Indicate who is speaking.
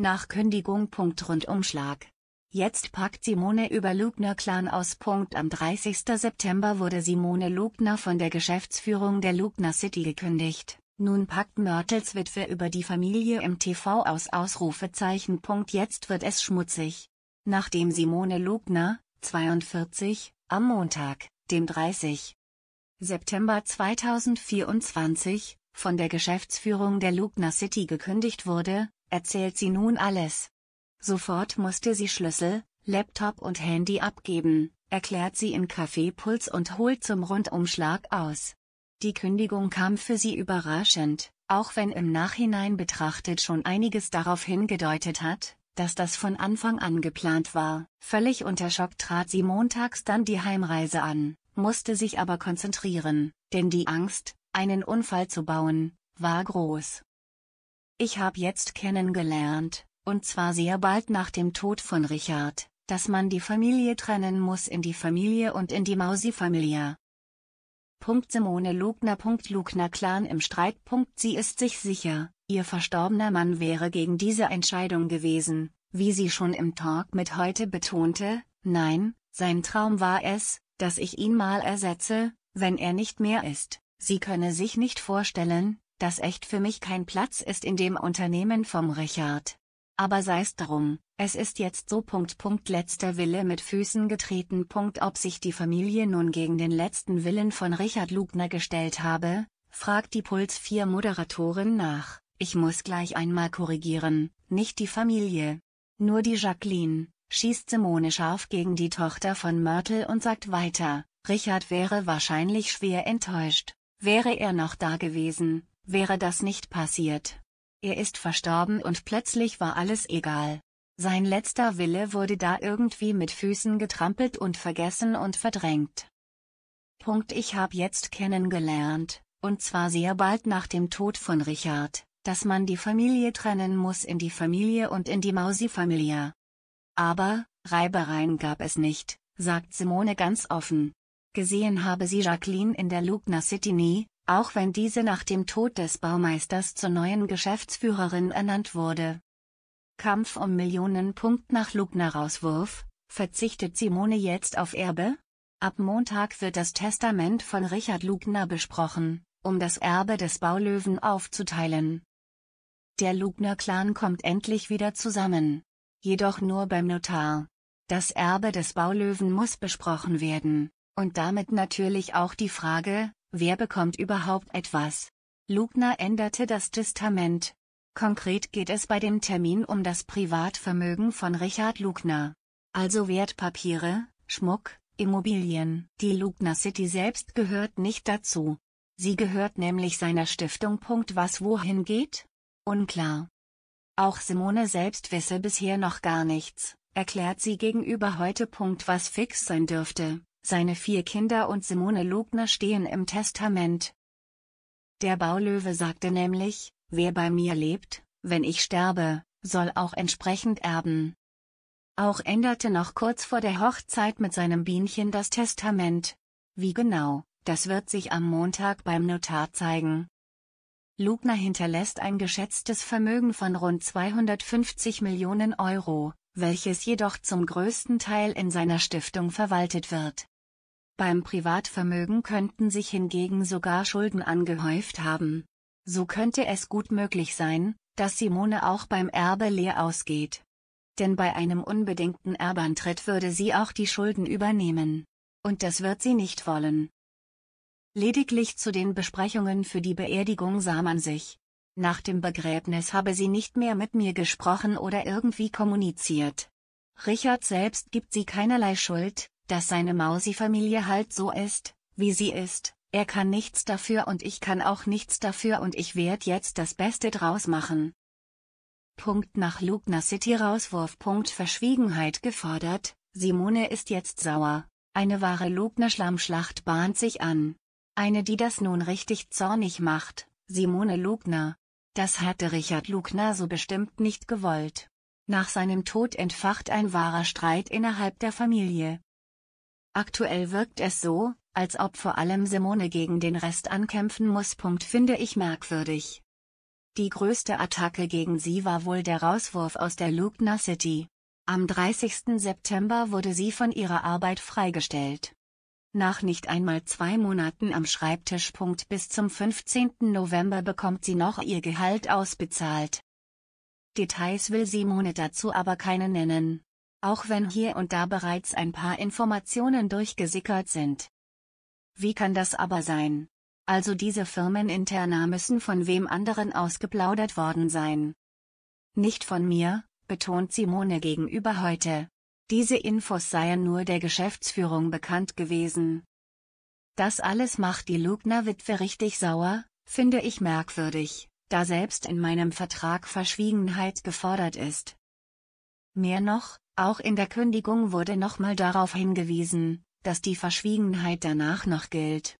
Speaker 1: Nach Kündigung. Rundumschlag. Jetzt packt Simone über Lugner Clan aus. Am 30. September wurde Simone Lugner von der Geschäftsführung der Lugner City gekündigt. Nun packt Mörtels Witwe über die Familie im TV aus Ausrufezeichen. Jetzt wird es schmutzig. Nachdem Simone Lugner, 42, am Montag, dem 30. September 2024, von der Geschäftsführung der Lugner City gekündigt wurde, erzählt sie nun alles. Sofort musste sie Schlüssel, Laptop und Handy abgeben, erklärt sie in Kaffeepuls und holt zum Rundumschlag aus. Die Kündigung kam für sie überraschend, auch wenn im Nachhinein betrachtet schon einiges darauf hingedeutet hat, dass das von Anfang an geplant war. Völlig unter Schock trat sie montags dann die Heimreise an, musste sich aber konzentrieren, denn die Angst, einen Unfall zu bauen, war groß. Ich habe jetzt kennengelernt, und zwar sehr bald nach dem Tod von Richard, dass man die Familie trennen muss in die Familie und in die Mausi-Familie. Simone Lugner. Lugner Clan im Streit. Sie ist sich sicher, ihr verstorbener Mann wäre gegen diese Entscheidung gewesen, wie sie schon im Talk mit heute betonte, nein, sein Traum war es, dass ich ihn mal ersetze, wenn er nicht mehr ist. Sie könne sich nicht vorstellen, dass echt für mich kein Platz ist in dem Unternehmen vom Richard. Aber sei's drum, es ist jetzt so Punkt Punkt letzter Wille mit Füßen getreten Punkt ob sich die Familie nun gegen den letzten Willen von Richard Lugner gestellt habe, fragt die Puls 4 Moderatorin nach, ich muss gleich einmal korrigieren, nicht die Familie. Nur die Jacqueline, schießt Simone scharf gegen die Tochter von Myrtle und sagt weiter, Richard wäre wahrscheinlich schwer enttäuscht, wäre er noch da gewesen, wäre das nicht passiert. Er ist verstorben und plötzlich war alles egal. Sein letzter Wille wurde da irgendwie mit Füßen getrampelt und vergessen und verdrängt. Punkt ich habe jetzt kennengelernt, und zwar sehr bald nach dem Tod von Richard, dass man die Familie trennen muss in die Familie und in die Mausi-Familie. Aber, Reibereien gab es nicht, sagt Simone ganz offen. Gesehen habe sie Jacqueline in der Lugner City nie, auch wenn diese nach dem Tod des Baumeisters zur neuen Geschäftsführerin ernannt wurde. Kampf um Millionen. Nach Lugner-Rauswurf, verzichtet Simone jetzt auf Erbe? Ab Montag wird das Testament von Richard Lugner besprochen, um das Erbe des Baulöwen aufzuteilen. Der Lugner-Clan kommt endlich wieder zusammen. Jedoch nur beim Notar. Das Erbe des Baulöwen muss besprochen werden, und damit natürlich auch die Frage, Wer bekommt überhaupt etwas? Lugner änderte das Testament. Konkret geht es bei dem Termin um das Privatvermögen von Richard Lugner. Also Wertpapiere, Schmuck, Immobilien. Die Lugner City selbst gehört nicht dazu. Sie gehört nämlich seiner Stiftung. Was wohin geht? Unklar. Auch Simone selbst wisse bisher noch gar nichts, erklärt sie gegenüber heute. Was fix sein dürfte, seine vier Kinder und Simone Lugner stehen im Testament. Der Baulöwe sagte nämlich, wer bei mir lebt, wenn ich sterbe, soll auch entsprechend erben. Auch änderte noch kurz vor der Hochzeit mit seinem Bienchen das Testament. Wie genau, das wird sich am Montag beim Notar zeigen. Lugner hinterlässt ein geschätztes Vermögen von rund 250 Millionen Euro, welches jedoch zum größten Teil in seiner Stiftung verwaltet wird. Beim Privatvermögen könnten sich hingegen sogar Schulden angehäuft haben. So könnte es gut möglich sein, dass Simone auch beim Erbe leer ausgeht. Denn bei einem unbedingten Erbantritt würde sie auch die Schulden übernehmen. Und das wird sie nicht wollen. Lediglich zu den Besprechungen für die Beerdigung sah man sich. Nach dem Begräbnis habe sie nicht mehr mit mir gesprochen oder irgendwie kommuniziert. Richard selbst gibt sie keinerlei Schuld, dass seine Mausi-Familie halt so ist, wie sie ist, er kann nichts dafür und ich kann auch nichts dafür und ich werde jetzt das Beste draus machen. Punkt nach Lugner City Rauswurf. Punkt Verschwiegenheit gefordert, Simone ist jetzt sauer, eine wahre Lugner Schlammschlacht bahnt sich an. Eine die das nun richtig zornig macht, Simone Lugner. Das hatte Richard Lugner so bestimmt nicht gewollt. Nach seinem Tod entfacht ein wahrer Streit innerhalb der Familie. Aktuell wirkt es so, als ob vor allem Simone gegen den Rest ankämpfen muss. Punkt finde ich merkwürdig. Die größte Attacke gegen sie war wohl der Rauswurf aus der Lugna City. Am 30. September wurde sie von ihrer Arbeit freigestellt. Nach nicht einmal zwei Monaten am Schreibtisch. Bis zum 15. November bekommt sie noch ihr Gehalt ausbezahlt. Details will Simone dazu aber keine nennen auch wenn hier und da bereits ein paar Informationen durchgesickert sind. Wie kann das aber sein? Also diese Firmeninterna müssen von wem anderen ausgeplaudert worden sein. Nicht von mir, betont Simone gegenüber heute. Diese Infos seien nur der Geschäftsführung bekannt gewesen. Das alles macht die Lugner-Witwe richtig sauer, finde ich merkwürdig, da selbst in meinem Vertrag Verschwiegenheit gefordert ist. Mehr noch, auch in der Kündigung wurde nochmal darauf hingewiesen, dass die Verschwiegenheit danach noch gilt.